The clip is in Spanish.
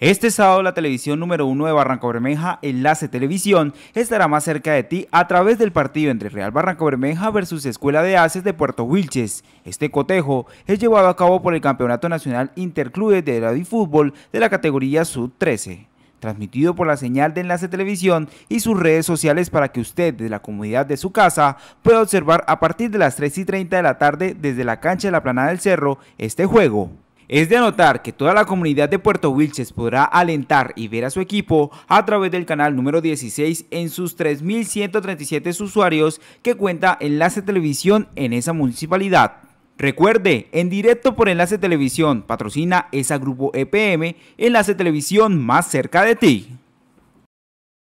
Este sábado la televisión número uno de Barranco Bermeja, Enlace Televisión, estará más cerca de ti a través del partido entre Real Barranco Bermeja versus Escuela de Haces de Puerto Wilches. Este cotejo es llevado a cabo por el Campeonato Nacional Interclubes de Radio y Fútbol de la categoría Sub 13 transmitido por la señal de Enlace Televisión y sus redes sociales para que usted desde la comunidad de su casa pueda observar a partir de las 3 y 30 de la tarde desde la cancha de la Planada del Cerro este juego. Es de anotar que toda la comunidad de Puerto Wilches podrá alentar y ver a su equipo a través del canal número 16 en sus 3.137 usuarios que cuenta Enlace Televisión en esa municipalidad. Recuerde, en directo por Enlace Televisión, patrocina esa grupo EPM, Enlace Televisión más cerca de ti.